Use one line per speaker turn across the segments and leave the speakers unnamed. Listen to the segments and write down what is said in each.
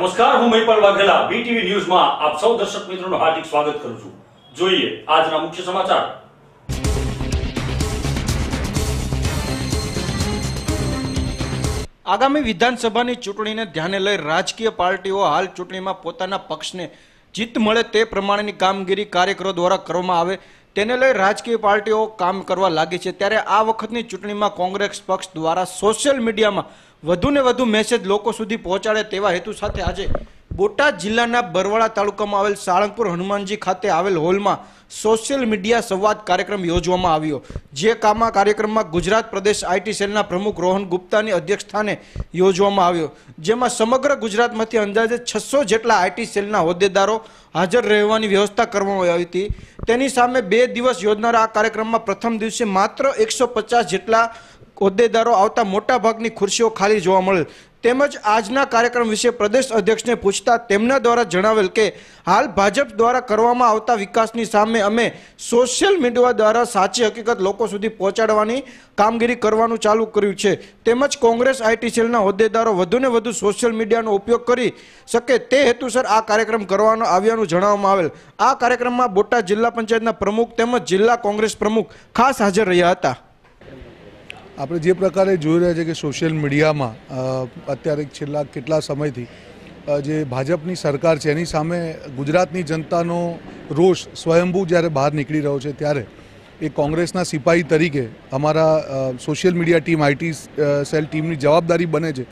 નમસ્કાર હું મહિપાલ વાઘેલા બીટીવી ન્યૂઝમાં આપ સૌ દર્શક મિત્રોનું હાર્દિક સ્વાગત કરું છું જોઈએ આજના મુખ્ય સમાચાર
આગામી વિધાનસભાની ચૂંટણીને ધ્યાને લઈ રાજકીય પાર્ટીઓ હાલ ચૂંટણીમાં પોતાના પક્ષને જીત મળે તે પ્રમાણેની કામગીરી કાર્યકરો દ્વારા કરવામાં આવે તેને લઈ રાજકીય પાર્ટીઓ કામ કરવા લાગી છે ત્યારે આ વખતની ચૂંટણીમાં કોંગ્રેસ પક્ષ દ્વારા સોશિયલ મીડિયામાં વધુને વધુ મેસેજ લોકો સુધી પહોંચાડે તેવા હેતુ સાથે આજે બોટાદ જિલ્લાના બરવાળા તાલુકામાં આવેલ સાળંગપુર હનુમાનજી ખાતે આવેલ હોલમાં સોશિયલ મીડિયા સંવાદ કાર્યક્રમ યોજવામાં આવ્યો જે કામા કાર્યક્રમમાં ગુજરાત પ્રદેશ આઈટી સેલના પ્રમુખ રોહન ગુપ્તાની અધ્યક્ષસ્થાને યોજવામાં આવ્યો જેમાં સમગ્ર ગુજરાતમાંથી અંદાજે છસો જેટલા આઈટી સેલના હોદ્દેદારો હાજર રહેવાની વ્યવસ્થા કરવામાં આવી હતી તેની સામે બે દિવસ યોજનારા આ કાર્યક્રમમાં પ્રથમ દિવસે માત્ર એકસો જેટલા હોદ્દેદારો આવતા મોટાભાગની ખુરશીઓ ખાલી જોવા મળે તેમજ આજના કાર્યક્રમ વિશે પ્રદેશ અધ્યક્ષને પૂછતા તેમના દ્વારા જણાવેલ કે હાલ ભાજપ દ્વારા કરવામાં આવતા વિકાસની સામે અમે સોશિયલ મીડિયા દ્વારા સાચી હકીકત લોકો સુધી પહોંચાડવાની કામગીરી કરવાનું ચાલુ કર્યું છે તેમજ કોંગ્રેસ આઈટી સેલના હોદ્દેદારો વધુને વધુ સોશિયલ મીડિયાનો ઉપયોગ કરી શકે તે હેતુસર આ કાર્યક્રમ કરવાનો આવ્યાનું જણાવવામાં આવેલ આ કાર્યક્રમમાં બોટાદ જિલ્લા પંચાયતના પ્રમુખ તેમજ જિલ્લા કોંગ્રેસ પ્રમુખ ખાસ હાજર રહ્યા હતા
આપણે જે પ્રકારે જોઈ રહ્યા છે કે સોશિયલ મીડિયામાં અત્યારે છેલ્લા કેટલા સમયથી જે ભાજપની સરકાર છે એની સામે ગુજરાતની જનતાનો રોષ સ્વયંભૂ જ્યારે બહાર નીકળી રહ્યો છે ત્યારે એ કોંગ્રેસના સિપાહી તરીકે અમારા social media team IT cell ટીમની જવાબદારી બને છે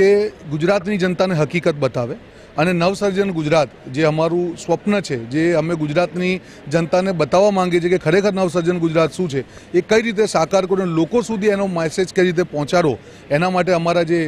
કે ગુજરાતની જનતાને હકીકત બતાવે અને નવસર્જન ગુજરાત જે અમારું સ્વપ્ન છે જે અમે ગુજરાતની જનતાને બતાવવા માંગીએ છીએ કે ખરેખર નવસર્જન ગુજરાત શું છે એ કઈ રીતે સાકાર કરો લોકો સુધી એનો મેસેજ કઈ રીતે પહોંચાડો એના માટે અમારા જે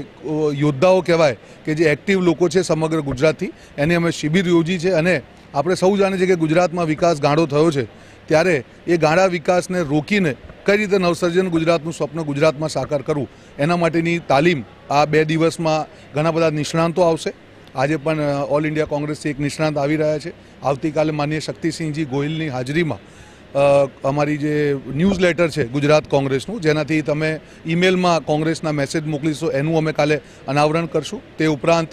યોદ્ધાઓ કહેવાય કે જે એક્ટિવ લોકો છે સમગ્ર ગુજરાતથી એની અમે શિબિર યોજી છે અને આપણે સૌ જાણીએ છીએ કે ગુજરાતમાં વિકાસ ગાંડો થયો છે ત્યારે એ ગાળા વિકાસને રોકીને કઈ રીતે નવસર્જન ગુજરાતનું સ્વપ્ન ગુજરાતમાં સાકાર કરવું એના માટેની તાલીમ આ બે દિવસમાં ઘણા બધા નિષ્ણાંતો આવશે આજે પણ ઓલ ઇન્ડિયા કોંગ્રેસથી એક નિષ્ણાંત આવી રહ્યા છે આવતીકાલે માન્ય શક્તિસિંહજી ગોહિલની હાજરીમાં અમારી જે ન્યૂઝ લેટર છે ગુજરાત કોંગ્રેસનું જેનાથી તમે ઈમેલમાં કોંગ્રેસના મેસેજ મોકલીશો એનું અમે કાલે અનાવરણ કરશું તે ઉપરાંત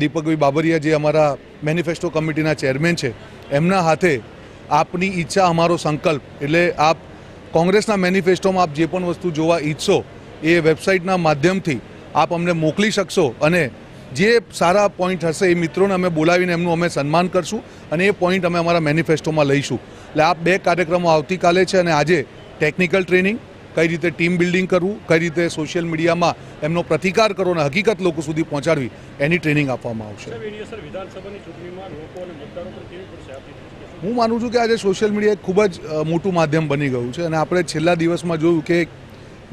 દીપકભાઈ બાબરિયા જે અમારા મેનિફેસ્ટો કમિટીના ચેરમેન છે એમના હાથે આપની ઈચ્છા અમારો સંકલ્પ એટલે આપ કોંગ્રેસના મેનિફેસ્ટોમાં આપ જે પણ વસ્તુ જોવા ઈચ્છો એ વેબસાઇટના માધ્યમથી આપ અમને મોકલી શકશો અને જે સારા પોઈન્ટ હશે એ મિત્રોને અમે બોલાવીને એમનું અમે સન્માન કરશું અને એ પોઈન્ટ અમે અમારા મેનિફેસ્ટોમાં લઈશું એટલે આ બે કાર્યક્રમો આવતીકાલે છે અને આજે ટેકનિકલ ટ્રેનિંગ કઈ રીતે ટીમ બિલ્ડિંગ કરવું કઈ રીતે સોશિયલ મીડિયામાં એમનો પ્રતિકાર કરો અને હકીકત લોકો સુધી પહોંચાડવી એની ટ્રેનિંગ આપવામાં આવશે હું માનું છું કે આજે સોશિયલ મીડિયા એક ખૂબ જ મોટું માધ્યમ બની ગયું છે અને આપણે છેલ્લા દિવસમાં જોયું કે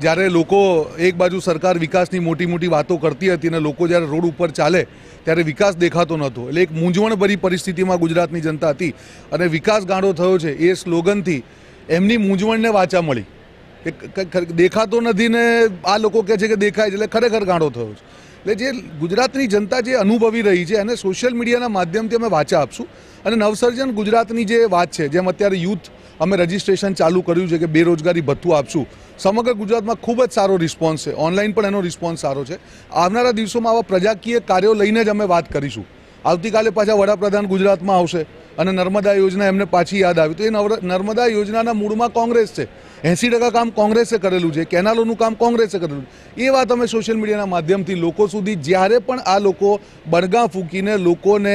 જ્યારે લોકો એક બાજુ સરકાર વિકાસની મોટી મોટી વાતો કરતી હતી અને લોકો જ્યારે રોડ ઉપર ચાલે ત્યારે વિકાસ દેખાતો નહોતો એટલે એક મૂંઝવણભરી પરિસ્થિતિમાં ગુજરાતની જનતા હતી અને વિકાસ ગાંડો થયો છે એ સ્લોગનથી એમની મૂંઝવણને વાચા મળી દેખાતો નથી ને આ લોકો કહે છે કે દેખાય છે એટલે ખરેખર ગાંડો થયો છે એટલે જે ગુજરાતની જનતા જે અનુભવી રહી છે એને સોશિયલ મીડિયાના માધ્યમથી અમે વાચા આપશું અને નવસર્જન ગુજરાતની જે વાત છે જેમ અત્યારે યુથ અમે રજિસ્ટ્રેશન ચાલુ કર્યું છે કે બેરોજગારી ભથ્થું આપશું સમગ્ર ગુજરાતમાં ખૂબ જ સારો રિસ્પોન્સ છે ઓનલાઈન પણ એનો રિસ્પોન્સ સારો છે આવનારા દિવસોમાં આવા પ્રજાકીય કાર્યો લઈને જ અમે વાત કરીશું આવતીકાલે પાછા વડાપ્રધાન ગુજરાતમાં આવશે અને નર્મદા યોજના એમને પાછી યાદ આવી તો એ નર્મદા યોજનાના મૂળમાં કોંગ્રેસ છે એંસી ટકા કામ કોંગ્રેસે કરેલું છે કેનાલોનું કામ કોંગ્રેસે કરેલું એ વાત અમે સોશિયલ મીડિયાના માધ્યમથી લોકો સુધી જ્યારે પણ આ લોકો બણગા ફૂંકીને લોકોને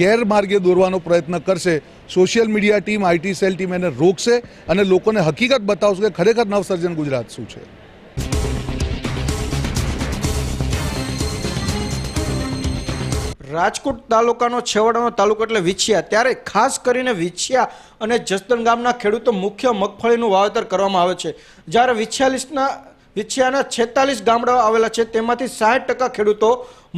ગેરમાર્ગે દોરવાનો પ્રયત્ન કરશે social media team IT cell team એને રોકશે અને લોકોને હકીકત બતાવશે કે ખરેખર નવસર્જન ગુજરાત શું છે
રાજકોટ તાલુકાનો છેવાડાનો તાલુકો એટલે વિછિયા ત્યારે ખાસ કરીને વિછિયા અને જસદણ ગામના ખેડૂતો મુખ્ય મગફળીનું વાવેતર કરવામાં આવે છે જ્યારે વિછિયાલીસના વિછિયાના છેતાલીસ ગામડાઓ આવેલા છે તેમાંથી સાઠ ટકા ખેડૂતો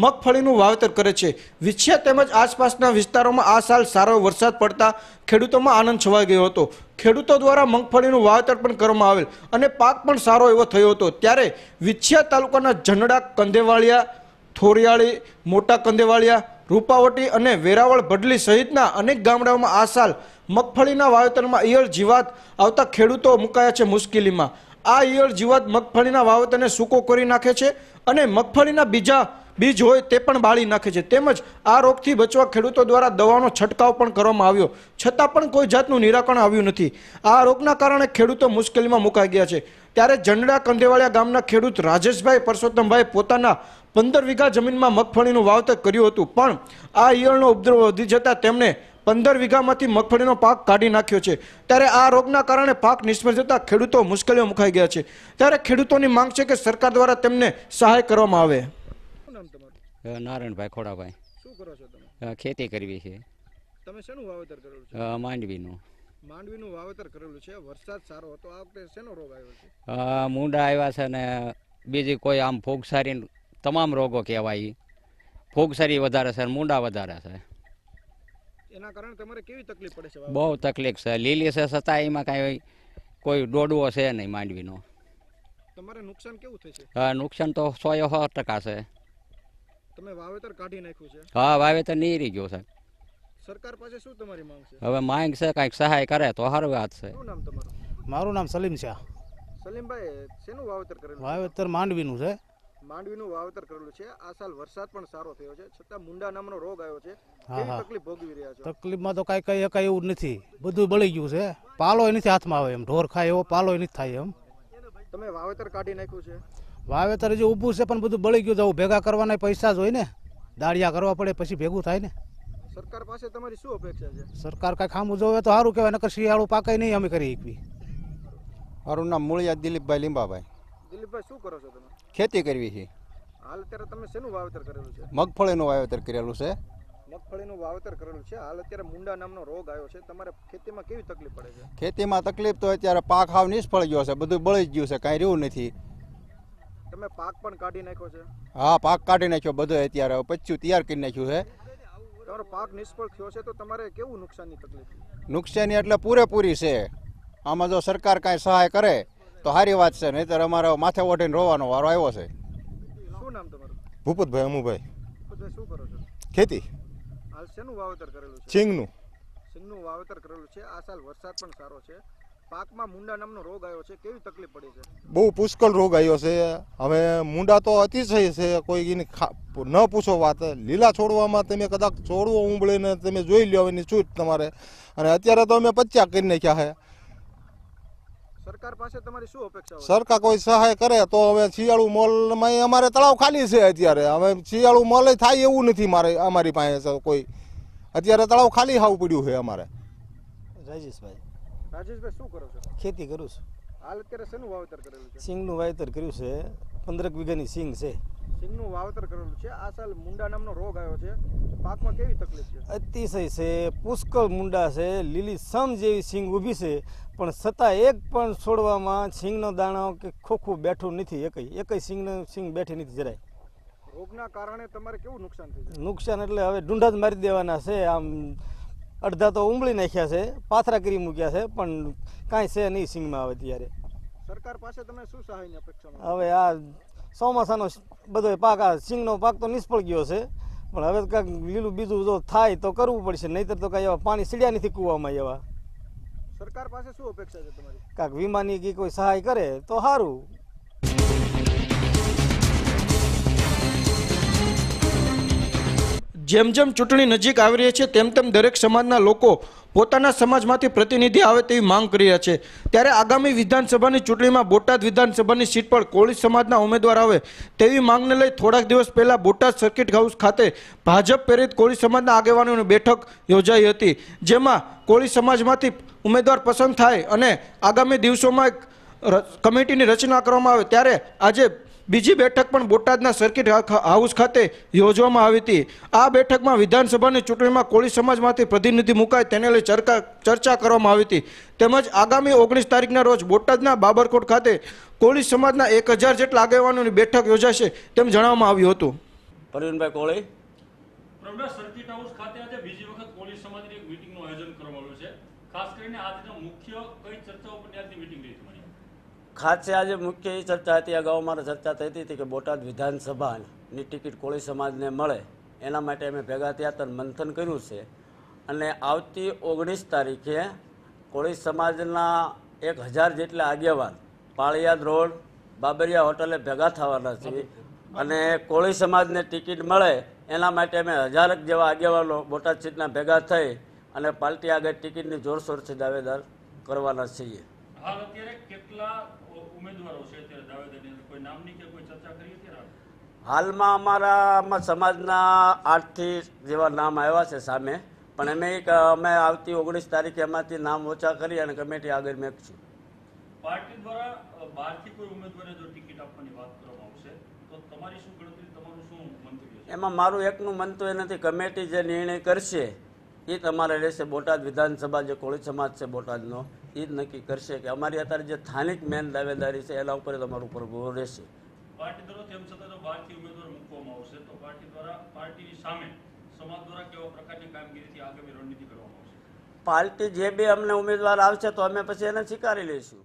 મગફળીનું વાવેતર કરે છે વિછિયા તેમજ આસપાસના વિસ્તારોમાં આ સાલ સારો વરસાદ પડતા ખેડૂતોમાં આનંદ છવાઈ ગયો હતો ખેડૂતો દ્વારા મગફળીનું વાવેતર પણ કરવામાં આવેલ અને પાક પણ સારો એવો થયો હતો ત્યારે વિછિયા તાલુકાના ઝંડા કંધેવાળિયા થોરિયાળી મોટા કંદેવાળિયા રૂપાવટી અને વેરાવળ ભડલી સહિતના અનેક ગામડાઓમાં આ સાલ મગફળીના વાવેતરમાં ઈયળ જીવાત આવતા ખેડૂતો મુકાયા છે મુશ્કેલીમાં આ ઈયળ જીવાત મગફળીના વાવેતરને સૂકો કરી નાખે છે અને મગફળીના બીજા બીજ હોય તે પણ બાળી નાખે છે તેમજ આ રોગથી બચવા ખેડૂતો દ્વારા દવાનો છંટકાવ પણ કરવામાં આવ્યો છતાં પણ કોઈ જાતનું નિરાકરણ આવ્યું નથી આ રોગના કારણે ખેડૂતો મુશ્કેલીમાં મુકાઈ ગયા છે ત્યારે જંડડા કંદેવાળિયા ગામના ખેડૂત રાજેશભાઈ પરસોત્તમભાઈ પોતાના પંદર વીઘા જમીનમાં મગફળીનું વાવતર કર્યું હતું પણ આ ઈયળનો ઉપદ્રવ વધી જતાં તેમણે પંદર વીઘામાંથી મગફળીનો પાક કાઢી નાખ્યો છે ત્યારે આ રોગના કારણે પાક નિષ્ફળ જતા ખેડૂતો મુશ્કેલીઓ મુકાઈ ગયા છે ત્યારે ખેડૂતોની માંગ છે કે
સરકાર દ્વારા તેમને સહાય કરવામાં આવે નારાયણભાઈ ખોડાભાઈ શું કરો છો તમે ખેતી કરવી છે
તમે શેનું વાવેતર કરેલું
છે માંડવીનું
માંડવીનું વાવેતર કરેલું છે વરસાદ સારો હતો આ વખતે શેનો રોગ આવ્યો છે
મૂંડા આવ્યા છે અને બીજી કોઈ આમ ફૂગ સારી તમામ રોગો કહેવાય ફૂગસરી વધારે છે મૂંડા વધારે છે
એના કારણે તમારે કેવી તકલીફ પડે છે બહુ
તકલીફ છે લીલી છે છતાં એમાં કાંઈ કોઈ ડોડવો છે નહીં માંડવીનો
તમારે નુકસાન કેવું
થશે હા નુકસાન તો સો એ સો ટકા છે
તમે વાવેતર કાઢી નાખ્યું છે હા
વાવેતર નીરી ગયો છે
સરકાર પાસે શું તમારી માંગ છે
હવે માંગ છે કાંઈક સહાય કરે તો સારું વાત છે નામ તમારું મારું નામ સલીમ શાહ
સલીમભાઈ શેનું વાવેતર કરેલું વાવેતર માંડવીનું છે માંડવીનું વાવેતર કરેલું છે આ સાલ વરસાદ પણ સારો થયો છે છતાં મુંડા નામનો રોગ આવ્યો છે કેવી તકલીફ ભોગવી રહ્યા છે તકલીફમાં તો કાંઈ કઈ શકાય એવું નથી બધું બળી ગયું છે પાલો નથી હાથમાં આવે એમ ઢોર ખાય એવો પાલોય નથી થાય એમ તમે વાવેતર કાઢી નાખ્યું છે વાવેતર જે ઊભું છે પણ બધું બળી ગયું જવું ભેગા કરવાના પૈસા જ હોય ને દાળિયા કરવા પડે પછી ભેગું થાય ને સરકાર પાસે તમારી શું અપેક્ષા છે સરકાર કાંઈ ખામું જોવે તો સારું કહેવાય નકર શિયાળું પાકાય નહીં અમે કરી એકવી મારું નામ મૂળિયા દિલીપભાઈ લીંબાભાઈ શું કરો છો તમે ખેતી કરવી છે હાલ અત્યારે તમે શેનું વાવેતર કરેલું છે મગફળીનું વાવેતર કરેલું છે મગફળીનું વાવેતર કરેલું છે હાલ અત્યારે મુંડા નામનો રોગ આવ્યો છે તમારે ખેતીમાં કેવી તકલીફ પડે છે ખેતીમાં તકલીફ તો અત્યારે પાક હાવ નિષ્ફળ ગયો છે બધું બળી ગયું છે કાંઈ રહ્યું નથી તમે પાક પણ કાઢી નાખ્યો છે હા પાક કાઢી નાખ્યો બધો અત્યારે પચ્યું તૈયાર કરી નાખ્યું છે તમારો પાક નિષ્ફળ થયો છે તો તમારે કેવું નુકસાનની તકલીફ નુકસાની એટલે પૂરેપૂરી છે આમાં જો સરકાર કાંઈ સહાય કરે તો સારી વાત છે નહીતર અમારે માથે ઓઢીને રોવાનો વારો આવ્યો છે શું નામ તમારું ભૂપતભાઈ અમુભાઈ શું કરો છો ખેતી હાલ શેનું વાવેતર કરેલું છે સિંગનું સિંગનું વાવેતર કરેલું છે આ સાલ વરસાદ પણ સારો છે પાકમાં મુંડા નામનો રોગ આવ્યો છે કેવી તકલીફ પડી છે બહુ પુષ્કળ રોગ આવ્યો છે હવે મુંડા તો અતિશય છે કોઈ એની ન પૂછો વાત લીલા છોડવામાં તમે કદાચ છોડવો ઉંબળીને તમે જોઈ લ્યો એની છૂટ તમારે અને અત્યારે તો અમે પચ્યા કરી નાખ્યા છે સરકાર પાસે તમારી શું અપેક્ષા સરકાર કોઈ સહાય કરે તો હવે શિયાળુ મોલમાં અમારે તળાવ ખાલી છે અત્યારે હવે શિયાળુ મોલ થાય એવું નથી મારે અમારી પાસે કોઈ અત્યારે તળાવ ખાલી હાવ પડ્યું છે અમારે રાજેશભાઈ રાજેશભાઈ શું કરો છો ખેતી કરું છું હાલ અત્યારે શેનું વાવેતર કરેલું છે સિંગનું વાવેતર કર્યું છે પંદરક વીઘાની સિંગ છે સિંગનું વાવેતર કરેલું છે આ સાલ મુંડા નામનો રોગ આવ્યો છે પાકમાં કેવી તકલીફ છે અતિશય છે પુષ્કળ મુંડા છે લીલી સમ જેવી સિંગ ઊભી છે પણ છતાં એક પણ છોડવામાં સિંગનો દાણો કે ખોખું બેઠું નથી એકય એકય સિંગનો સિંગ બેઠી નથી જરાય રોગના કારણે તમારે કેવું નુકસાન થયું નુકસાન એટલે હવે ડુંડા જ મારી દેવાના છે આમ અડધા તો ઉમળી નાખ્યા છે પાથરા કરી મૂક્યા છે પણ કાંઈ છે નહીં સિંગમાં આવે ત્યારે સરકાર પાસે તમે શું સહાયની અપેક્ષા હવે આ ચોમાસાનો બધો પાક આ સિંગનો પાક તો નિષ્ફળ ગયો છે પણ હવે કાંઈક લીલું બીજું જો થાય તો કરવું પડશે નહીંતર તો કાંઈ એવા પાણી સીડ્યા નથી કૂવામાં એવા સરકાર પાસે શું અપેક્ષા છે તમારી કાંઈક વીમાની કે કોઈ સહાય કરે તો સારું જેમ જેમ ચૂંટણી નજીક આવી રહી છે તેમ તેમ દરેક સમાજના લોકો પોતાના સમાજમાંથી પ્રતિનિધિ આવે તેવી માંગ કરી રહ્યા છે ત્યારે આગામી વિધાનસભાની ચૂંટણીમાં બોટાદ વિધાનસભાની સીટ પર કોળી સમાજના ઉમેદવાર આવે તેવી માંગને લઈ થોડાક દિવસ પહેલાં બોટાદ સર્કિટ હાઉસ ખાતે ભાજપ પ્રેરિત કોળી સમાજના આગેવાનોની બેઠક યોજાઈ હતી જેમાં કોળી સમાજમાંથી ઉમેદવાર પસંદ થાય અને આગામી દિવસોમાં એક કમિટીની રચના કરવામાં આવે ત્યારે આજે બીજી બેઠક પણ બોટાદના સર્કિટ હાઉસ ખાતે યોજવામાં આવી હતી આ બેઠકમાં વિધાનસભાની ચૂંટણીમાં કોળી સમાજમાંથી પ્રતિનિધિ મુકાય તેને લઈ ચર્ચા કરવામાં આવી હતી તેમજ આગામી ઓગણીસ તારીખના રોજ બોટાદના બાબરકોટ ખાતે કોળી સમાજના એક હજાર જેટલા આગેવાનોની બેઠક યોજાશે તેમ જણાવવામાં આવ્યું હતું
પ્રવીણભાઈ કોળી પ્રવડા સર્કિટ હાઉસ ખાતે આજે આયોજન કરવામાં આવ્યું છે ખાસ કરીને આજના મુખ્ય કઈ ચર્ચાઓ પર આજની રહી ખાસ આજે મુખ્ય એ ચર્ચા હતી અગાઉ અમારે ચર્ચા થઈ હતી કે બોટાદ વિધાનસભાની ટિકિટ કોળી સમાજને મળે એના માટે અમે ભેગા થયા તન મંથન કર્યું છે અને આવતી ઓગણીસ તારીખે કોળી સમાજના એક હજાર જેટલા આગેવાન પાળિયાદ રોડ બાબરિયા હોટલે ભેગા થવાના છે અને કોળી સમાજને ટિકિટ મળે એના માટે અમે હજારક જેવા આગેવાનો બોટાદ સીટના ભેગા થઈ અને પાર્ટી આગળ ટિકિટની જોરશોરથી દાવેદાર કરવાના છીએ હાલમાં અમારા સમાજના આઠથી જેવા નામ આવ્યા છે સામે પણ અમે એક અમે આવતી ઓગણીસ તારીખે એમાંથી નામ ઓછા કરી અને કમિટી આગળ મેકશું પાર્ટી દ્વારા બહારથી કોઈ ઉમેદવારને જો ટિકિટ આપવાની વાત કરવામાં આવશે તો તમારી શું ગણતરી તમારું શું મંતવ્ય એમાં મારું એકનું મંતવ્ય નથી કમિટી જે નિર્ણય કરશે એ તમારે રહેશે બોટાદ વિધાનસભા જે કોળી સમાજ છે બોટાદનો એ જ નક્કી કરશે કે અમારી અત્યારે જે સ્થાનિક મેન દાવેદારી છે એના ઉપર તમારું પ્રભુઓ રહેશે પાર્ટી પાર્ટી જે બે અમને ઉમેદવાર આવશે તો અમે પછી એને સ્વીકારી લઈશું